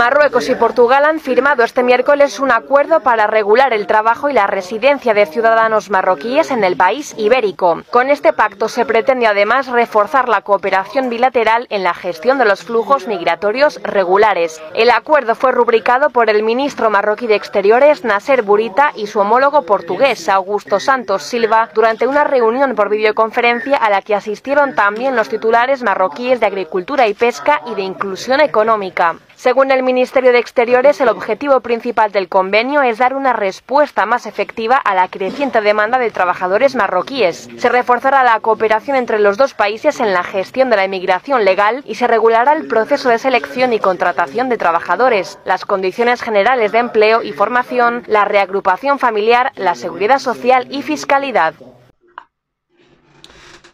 Marruecos y Portugal han firmado este miércoles un acuerdo para regular el trabajo y la residencia de ciudadanos marroquíes en el país ibérico. Con este pacto se pretende además reforzar la cooperación bilateral en la gestión de los flujos migratorios regulares. El acuerdo fue rubricado por el ministro marroquí de Exteriores Nasser Burita y su homólogo portugués Augusto Santos Silva durante una reunión por videoconferencia a la que asistieron también los titulares marroquíes de Agricultura y Pesca y de Inclusión Económica. Según el Ministerio de Exteriores, el objetivo principal del convenio es dar una respuesta más efectiva a la creciente demanda de trabajadores marroquíes. Se reforzará la cooperación entre los dos países en la gestión de la inmigración legal y se regulará el proceso de selección y contratación de trabajadores, las condiciones generales de empleo y formación, la reagrupación familiar, la seguridad social y fiscalidad.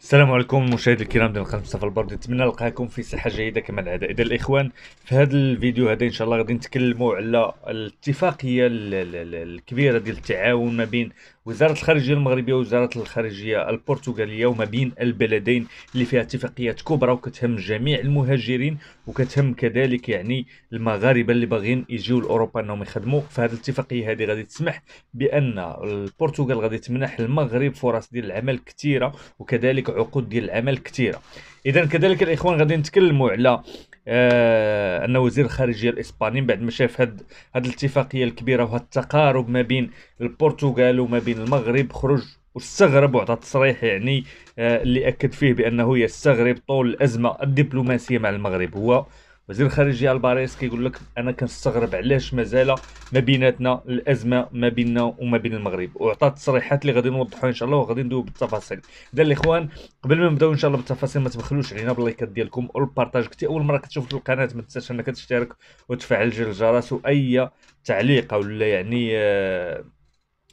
السلام عليكم مشاهدي الكرام ديال قناه مصطفى البرد نتمنى نلقاكم في صحه جيده كما العاده اذا الاخوان في هذا الفيديو هذا ان شاء الله غادي نتكلموا على الاتفاقيه الكبيره ديال التعاون ما بين وزارة الخارجية المغربية ووزارة الخارجية البرتغالية وما بين البلدين اللي فيها اتفاقيات كبرى وكتهم جميع المهاجرين وكتهم كذلك يعني المغاربة اللي باغيين يجيو لأوروبا أنهم يخدموا فهاد الاتفاقية هذه غادي تسمح بأن البرتغال غادي تمنح المغرب فرص ديال العمل كثيرة وكذلك عقود ديال العمل كثيرة إذا كذلك الإخوان غادي نتكلموا على آه ان وزير الخارجيه الاسباني بعد ما شاف هاد هاد الاتفاقيه الكبيره وهاد التقارب ما بين البرتغال وما بين المغرب خرج واستغرب وعطى تصريح يعني آه اللي اكد فيه بانه يستغرب طول الازمه الدبلوماسيه مع المغرب هو وزير الخارجيه الباريس كيقول لك انا كنستغرب علاش مازال ما بيناتنا الازمه ما بيننا وما بين المغرب وعطى التصريحات اللي غادي نوضحوها ان شاء الله وغادي ندويو بالتفاصيل اذا الاخوان قبل ما نبداو ان شاء الله بالتفاصيل ما تبخلوش علينا باللايكات ديالكم والبارتاج كنتي اول مره كتشوف القناه ما تنساش انك تشترك وتفعل جرس الجرس واي تعليق ولا يعني آه،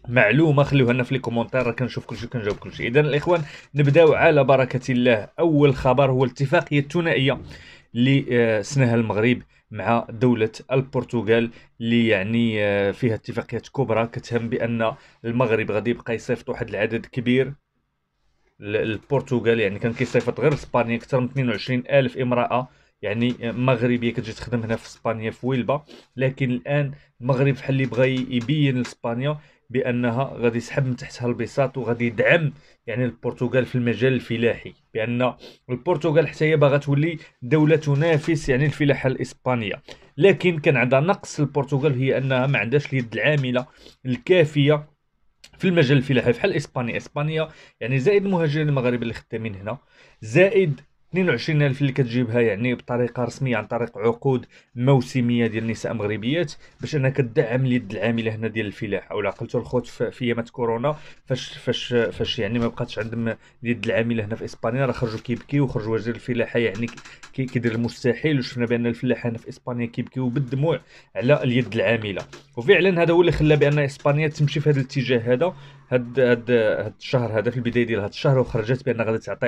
معلومه خليوها لنا في لي كومونتير راه كنشوف كلشي كنجاوب كلشي اذا الاخوان نبداو على بركه الله اول خبر هو الاتفاقيه الثنائيه اللي آه، سناها المغرب مع دولة البرتغال اللي يعني آه، فيها اتفاقيات كبرى كتهم بأن المغرب غادي يبقى يصيفط واحد العدد كبير للبرتغال يعني كان كيصيفط غير اسبانيا اكثر من 22 الف امراه يعني آه، مغربيه كتجي تخدم هنا في اسبانيا في ويلبا لكن الان المغرب بحال اللي بغى يبين لاسبانيا بانها غادي يسحب من تحتها البساط وغادي يدعم يعني البرتغال في المجال الفلاحي بان البرتغال حتى هي باغا تولي دوله تنافس يعني الفلاحه الاسبانيه لكن كان عندها نقص البرتغال هي انها ما عندهاش اليد العامله الكافيه في المجال الفلاحي بحال اسبانيا اسبانيا يعني زائد مهاجرين المغاربه اللي خدامين هنا زائد 22000 اللي كتجيبها يعني بطريقه رسميه عن طريق عقود موسميه ديال النساء مغربيات باش انها كدعم اليد العامله هنا ديال الفلاحه ولا عقلتوا الخوت في ايامات كورونا فاش فاش فاش يعني ما بقاتش عندهم اليد العامله هنا في اسبانيا راه خرجوا كيبكي وخرجوا وزير الفلاحه يعني كيدير المستحيل وشفنا بان الفلاحه هنا في اسبانيا كيبكي بالدموع على اليد العامله وفعلا هذا هو اللي خلى بان اسبانيا تمشي في هذا الاتجاه هذا هاد هاد هاد الشهر هذا في البدايه ديال هاد الشهر وخرجت بان غادي تعطي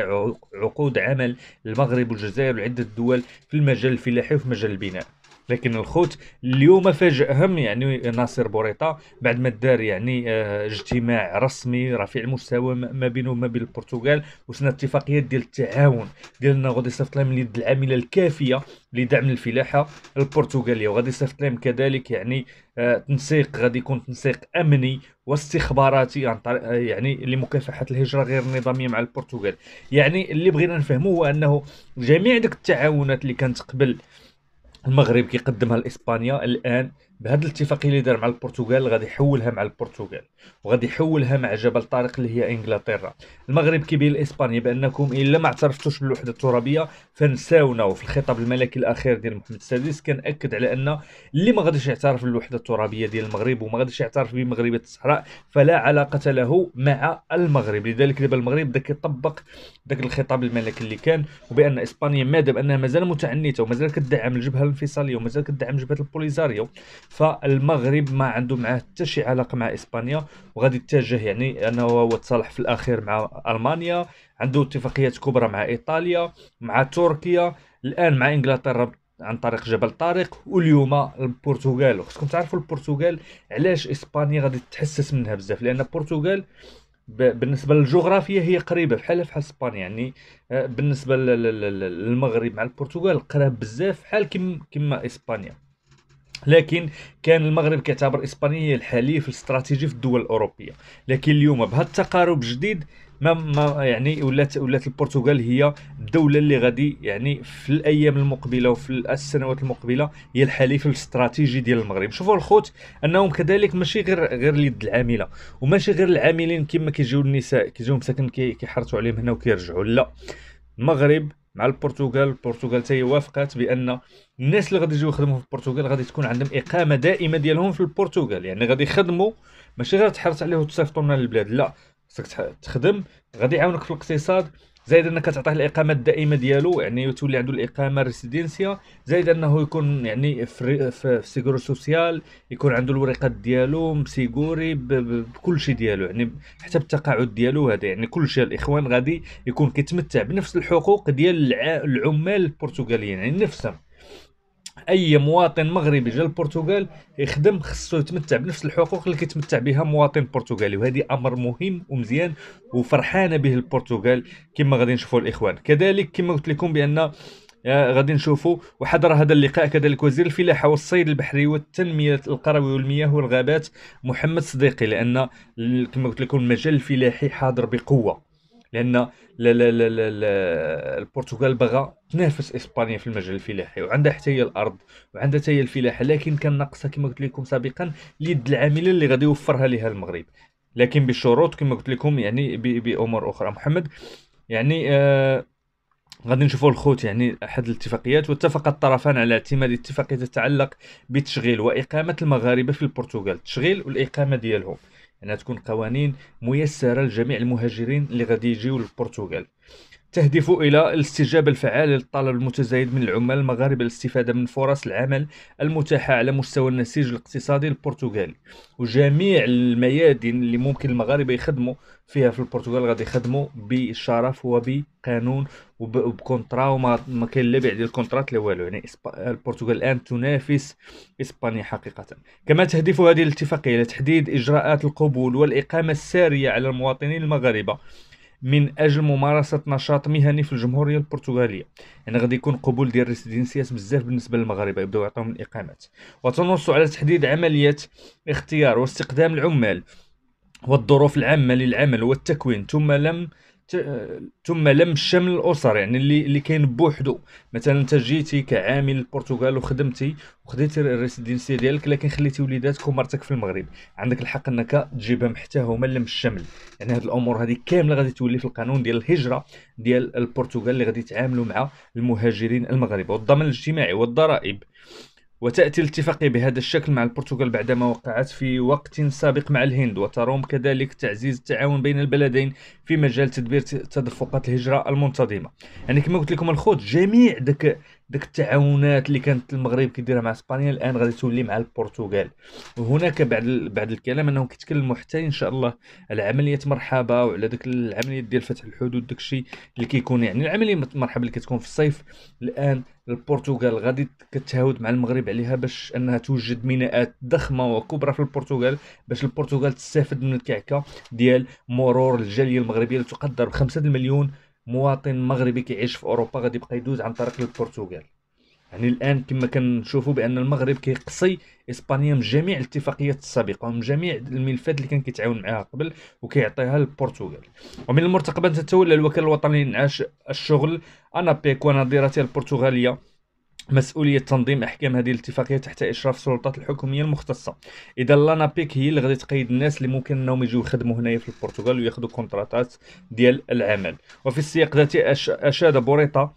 عقود عمل للمغرب والجزائر وعده دول في المجال الفلاحي وفي مجال البناء لكن الخوت اليوم فاجئهم يعني ناصر بوريطا بعد ما دار يعني آه، اجتماع رسمي رفيع المستوى ما بينه وما بين البرتغال وصلنا اتفاقيات ديال التعاون ديال انه غادي يصيفط لهم اليد العامله الكافيه لدعم الفلاحه البرتغاليه وغادي يصيفط لهم كذلك يعني آه، تنسيق غادي يكون تنسيق امني واستخباراتي عن طريق آه، يعني لمكافحه الهجره غير النظاميه مع البرتغال يعني اللي بغينا نفهمه هو انه جميع ديك التعاونات اللي كانت قبل المغرب كيقدمها لاسبانيا الان بهذه الاتفاقيه اللي دار مع البرتغال غادي يحولها مع البرتغال وغادي يحولها مع جبل طارق اللي هي انجلترا المغرب كيبين لاسبانيا بانكم الا ما اعترفتوش بالوحده الترابيه فنساونا وفي الخطاب الملكي الاخير ديال محمد السادس كان اكد على ان اللي ما غاديش يعترف بالوحده الترابيه ديال المغرب وما غاديش يعترف بمغربيه الصحراء فلا علاقه له مع المغرب لذلك دابا المغرب بدا كيطبق داك الخطاب الملكي اللي كان وبان اسبانيا دام انها مازال متعنته ومازال كتدعم الجبهه الانفصاليه ومازال كتدعم جبهه البوليزاريو فالمغرب ما عنده معاه حتى شي علاقه مع اسبانيا وغادي يتجه يعني انه هو تصالح في الاخير مع المانيا عنده اتفاقيات كبرى مع ايطاليا مع تركيا الان مع انجلترا عن طريق جبل طارق واليوم البرتغال خصكم تعرفوا البرتغال علاش اسبانيا غادي تحسس منها بزاف لان البرتغال بالنسبه للجغرافيا هي قريبه بحالها بحال اسبانيا يعني آه، بالنسبه للمغرب مع البرتغال قراب بزاف بحال كيما اسبانيا لكن كان المغرب كيعتبر اسبانيا هي الحليف الاستراتيجي في الدول الاوروبيه لكن اليوم بهذا التقارب الجديد ما, يعني ولات ولات البرتغال هي الدوله اللي غادي يعني في الايام المقبله وفي السنوات المقبله هي الحليف الاستراتيجي ديال المغرب شوفوا الخوت انهم كذلك ماشي غير غير اليد العامله وماشي غير العاملين كما كيجيو النساء كيجيو مساكن كيحرثوا عليهم هنا وكيرجعوا لا المغرب مع البرتغال البرتغال حتى وافقت بان الناس اللي غادي يجيو يخدموا في البرتغال غادي تكون عندهم اقامه دائمه ديالهم في البرتغال يعني غادي يخدموا ماشي غير تحرص عليه وتصيفطوا لنا للبلاد لا خصك تخدم غادي يعاونك في الاقتصاد زائد انك كتعطيه الاقامه الدائمه ديالو يعني تولي عنده الاقامه الريسيدنسيا زائد انه يكون يعني في, في سيغور سوسيال يكون عنده الورقات ديالو مسيغوري بكل شيء ديالو يعني حتى بالتقاعد ديالو هذا يعني كل شيء الاخوان غادي يكون كيتمتع بنفس الحقوق ديال العمال البرتغاليين يعني نفسهم اي مواطن مغربي جا للبرتغال يخدم خصو يتمتع بنفس الحقوق اللي كيتمتع بها مواطن برتغالي وهذه امر مهم ومزيان وفرحانه به البرتغال كما غادي نشوفوا الاخوان كذلك كما قلت لكم بان آه، غادي نشوفوا وحضر هذا اللقاء كذلك وزير الفلاحه والصيد البحري والتنميه القروي والمياه والغابات محمد صديقي لان كما قلت لكم المجال الفلاحي حاضر بقوه لان لا لا لا لا لا البرتغال باغا تنافس اسبانيا في المجال الفلاحي وعندها حتى هي الارض وعندها حتى هي الفلاحه لكن كان ناقصها كما قلت لكم سابقا اليد العامله اللي غادي يوفرها لها المغرب لكن بشروط كما قلت لكم يعني بامور اخرى محمد يعني آه غادي نشوفوا الخوت يعني احد الاتفاقيات واتفق الطرفان على اعتماد اتفاقيه تتعلق بتشغيل واقامه المغاربه في البرتغال التشغيل والاقامه ديالهم انها تكون قوانين ميسره لجميع المهاجرين اللي غادي يجيو للبرتغال تهدف إلى الاستجابة الفعالة للطلب المتزايد من العمال المغاربة للاستفادة من فرص العمل المتاحة على مستوى النسيج الاقتصادي البرتغالي وجميع الميادين اللي ممكن المغاربة يخدموا فيها في البرتغال غادي يخدموا بشرف وبقانون وبكونترا وما ما كاين لا بيع ديال الكونترات لا والو يعني البرتغال الان تنافس اسبانيا حقيقه كما تهدف هذه الاتفاقيه الى تحديد اجراءات القبول والاقامه الساريه على المواطنين المغاربه من اجل ممارسه نشاط مهني في الجمهوريه البرتغاليه يعني غادي يكون قبول ديال الريسيدنسيات بزاف بالنسبه للمغاربه يبداو يعطيهم الاقامات وتنص على تحديد عمليه اختيار واستقدام العمال والظروف العامه للعمل والتكوين ثم لم ثم لم الشمل الاسر يعني اللي اللي كاين بوحدو مثلا انت جيتي كعامل البرتغال وخدمتي وخديتي الريسيدنسيه ديالك لكن خليتي وليداتك ومرتك في المغرب عندك الحق انك تجيبهم حتى هما لم الشمل يعني هذه الامور هذه كامله غادي تولي في القانون ديال الهجره ديال البرتغال اللي غادي يتعاملوا مع المهاجرين المغاربه والضمان الاجتماعي والضرائب وتأتي الاتفاقية بهذا الشكل مع البرتغال بعدما وقعت في وقت سابق مع الهند وتروم كذلك تعزيز التعاون بين البلدين في مجال تدبير تدفقات الهجرة المنتظمة يعني كما قلت لكم الخوت جميع داك داك التعاونات اللي كانت المغرب كيديرها مع اسبانيا الان غادي تولي مع البرتغال وهناك بعد بعد الكلام انهم كيتكلموا حتى ان شاء الله على عمليه مرحبا وعلى داك العمليه ديال فتح الحدود داك الشيء اللي كيكون يعني العمليه مرحبا اللي كتكون في الصيف الان البرتغال غادي كتهاود مع المغرب عليها باش انها توجد ميناءات ضخمه وكبرى في البرتغال باش البرتغال تستافد من الكعكه ديال مرور الجاليه المغربيه اللي تقدر ب 5 مليون مواطن مغربي كيعيش في اوروبا غادي يبقى يدوز عن طريق البرتغال يعني الان كما كنشوفوا بان المغرب كيقصي اسبانيا من جميع الاتفاقيات السابقه ومن جميع الملفات اللي كان كيتعاون معها قبل وكيعطيها للبرتغال ومن المرتقب ان تتولى الوكاله الوطنيه للانعاش الشغل انا انابيك ونظيرتها البرتغاليه مسؤولية تنظيم أحكام هذه الاتفاقية تحت إشراف السلطات الحكومية المختصة إذا لانا بيك هي اللي غادي تقيد الناس اللي ممكن أنهم يجيو يخدموا هنايا في البرتغال وياخذوا كونتراتات ديال العمل وفي السياق ذاتي أشاد بوريطة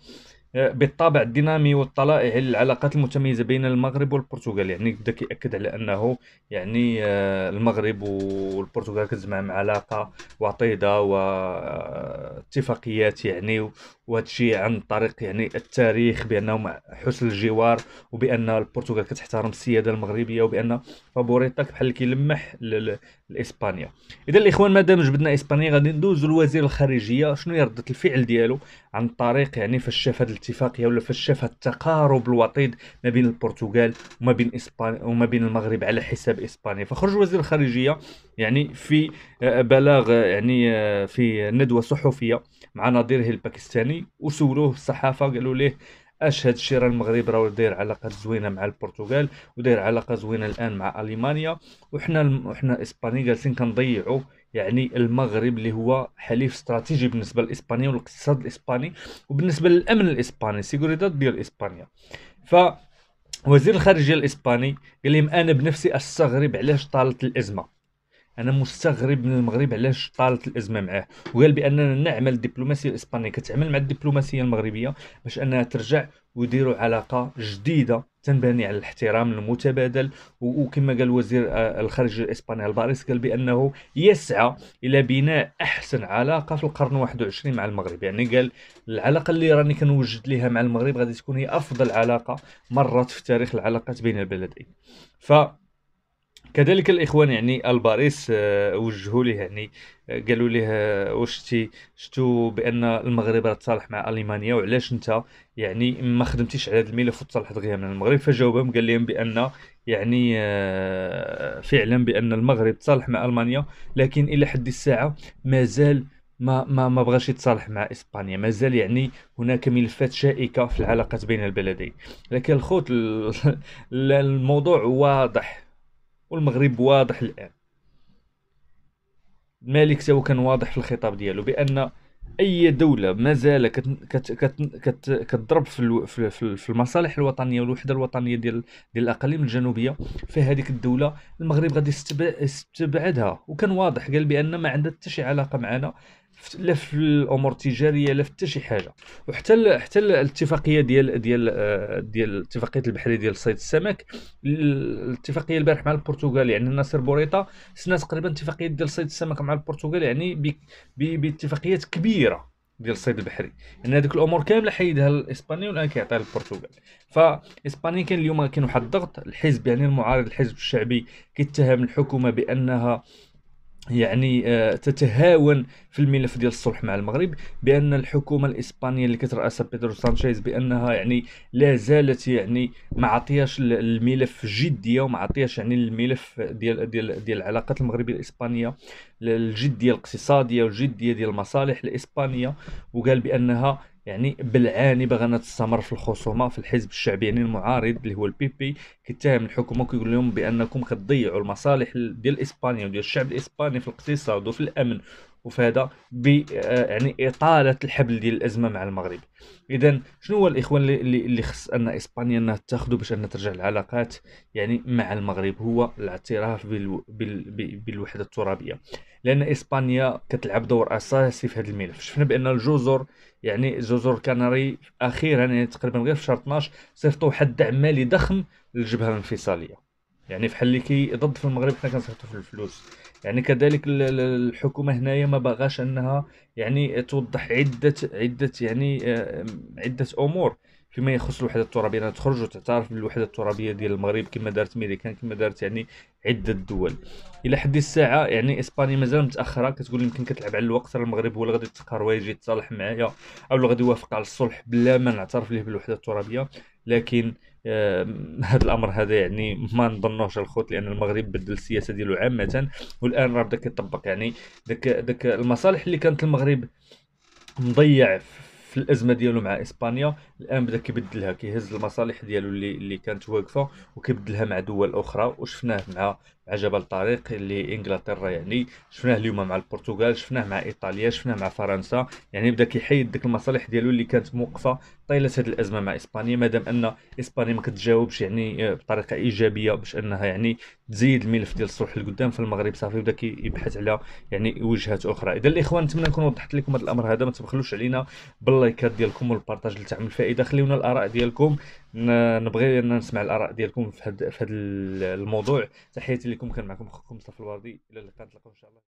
بالطابع الدينامي والطلائع العلاقات المتميزه بين المغرب والبرتغال يعني بدا كياكد على انه يعني آه، المغرب والبرتغال مع علاقه وطيده واتفاقيات يعني وهذا الشيء عن طريق يعني التاريخ بانهم حسن الجوار وبان البرتغال كتحترم السياده المغربيه وبان فابوريتاك بحال كيلمح لاسبانيا اذا الاخوان مادام جبدنا اسبانيا غادي ندوز لوزير الخارجيه شنو هي رده الفعل ديالو عن طريق يعني فاش شاف الاتفاقيه ولا فاش شاف التقارب الوطيد ما بين البرتغال وما بين اسبانيا وما بين المغرب على حساب اسبانيا فخرج وزير الخارجيه يعني في آه، بلاغ آه، يعني آه، في ندوه صحفيه مع نظيره الباكستاني وسولوه الصحافه قالوا له اش هاد راه المغرب راه داير علاقات زوينه مع البرتغال وداير علاقه زوينه الان مع المانيا وحنا وحنا اسبانيا جالسين كنضيعوا يعني المغرب اللي هو حليف استراتيجي بالنسبه لاسبانيا والاقتصاد الاسباني وبالنسبه للامن الاسباني سيغوريداد ديال اسبانيا ف وزير الخارجيه الاسباني قال لهم انا بنفسي استغرب علاش طالت الازمه انا مستغرب من المغرب علاش طالت الازمه معاه وقال باننا نعمل الدبلوماسيه الاسبانيه كتعمل مع الدبلوماسيه المغربيه باش انها ترجع ويديروا علاقه جديده تنبني على الاحترام المتبادل وكما قال وزير آه، الخارجيه الاسباني الباريس قال بانه يسعى الى بناء احسن علاقه في القرن 21 مع المغرب يعني قال العلاقه اللي راني كنوجد ليها مع المغرب غادي تكون هي افضل علاقه مرت في تاريخ العلاقات بين البلدين ف كذلك الاخوان يعني الباريس آه، وجهوا ليه يعني آه، قالوا ليه آه، واش شتي شتو بان المغرب راه تصالح مع المانيا وعلاش انت يعني ما خدمتيش على هذا الملف وتصالحت غير من المغرب فجاوبهم قال لهم بان يعني فعلا بان المغرب تصالح مع المانيا لكن الى حد الساعه مازال ما ما ما بغاش يتصالح مع اسبانيا مازال يعني هناك ملفات شائكه في العلاقات بين البلدين لكن الخوت الموضوع واضح والمغرب واضح الان الملك هو كان واضح في الخطاب ديالو بان اي دوله مازال كتضرب في في المصالح الوطنيه والوحده الوطنيه ديال ديال الاقاليم الجنوبيه فهذيك الدوله المغرب غادي يستبعدها وكان واضح قال بان ما عندها حتى شي علاقه معنا لا في الامور التجاريه لا في حتى شي حاجه وحتى حتى الاتفاقيه ديال ديال آه، ديال اتفاقيه البحريه ديال صيد السمك الاتفاقيه البارح مع البرتغال يعني ناصر بوريطا سنا تقريبا اتفاقيه ديال صيد السمك مع البرتغال يعني باتفاقيات كبيره ديال الصيد البحري يعني هذيك الامور كامله حيدها الاسباني والان كيعطيها للبرتغال فاسبانيا كان اليوم كاين واحد الضغط الحزب يعني المعارض الحزب الشعبي كيتهم الحكومه بانها يعني آه، تتهاون في الملف ديال الصلح مع المغرب بان الحكومه الاسبانيه اللي كتراسها بيدرو سانشيز بانها يعني لا زالت يعني ما عطياش الملف جديه وما عطياش يعني الملف ديال ديال ديال العلاقات المغربيه الاسبانيه الجديه الاقتصاديه والجديه ديال المصالح الاسبانيه وقال بانها يعني بالعاني باغا نستمر في الخصومه في الحزب الشعبي يعني المعارض اللي هو البي بي كيتهم الحكومه وكيقول لهم بانكم كتضيعوا المصالح ديال اسبانيا وديال الشعب الاسباني في الاقتصاد وفي الامن وفي هذا ب آه، يعني اطاله الحبل ديال الازمه مع المغرب اذا شنو هو الاخوان اللي اللي خص ان اسبانيا انها تاخذوا باش انها ترجع العلاقات يعني مع المغرب هو الاعتراف بالو بال... بالوحده الترابيه لان اسبانيا كتلعب دور اساسي في هذا الملف شفنا بان الجزر يعني جزر الكناري اخيرا يعني تقريبا غير في شهر 12 صيفطوا واحد الدعم مالي ضخم للجبهه الانفصاليه يعني فحال اللي كي ضد في المغرب حنا كنصيفطوا في الفلوس يعني كذلك الحكومه هنايا ما باغاش انها يعني توضح عده عده يعني آه، عده امور فيما يخص الوحده الترابيه انها تخرج وتعترف بالوحده الترابيه ديال المغرب كما دارت ميريكان كما دارت يعني عده دول الى حد الساعه يعني اسبانيا مازال متاخره كتقول يمكن كتلعب على الوقت راه المغرب هو اللي غادي يتقهر ويجي يتصالح معايا او اللي غادي يوافق على الصلح بلا ما نعترف ليه بالوحده الترابيه لكن هذا الامر هذا يعني ما نظنوش الخوت لان المغرب بدل السياسه ديالو عامه والان راه بدا كيطبق يعني داك داك المصالح اللي كانت المغرب مضيع في الازمه ديالو مع اسبانيا الان بدا كيبدلها كيهز المصالح ديالو اللي اللي كانت واقفه وكيبدلها مع دول اخرى وشفناه مع عجب الطريق لانجلترا يعني شفناه اليوم مع البرتغال شفناه مع ايطاليا شفناه مع فرنسا يعني بدا كيحيد ديك المصالح ديالو اللي كانت موقفه طيله هذه الازمه مع اسبانيا مادام ان اسبانيا ما كتجاوبش يعني آه، بطريقه ايجابيه باش انها يعني تزيد الملف ديال الصلح لقدام فالمغرب صافي بدا كيبحث على يعني وجهات اخرى اذا الاخوان نتمنى نكون وضحت لكم هذا الامر هذا ما تبخلوش علينا باللايكات ديالكم والبارطاج لتعمل فائده خليونا الاراء ديالكم نبغي نسمع الاراء ديالكم في هذا الموضوع تحياتي لكم كان معكم اخوكم مصطفى الوردي الى اللقاء نتلاقاو ان شاء الله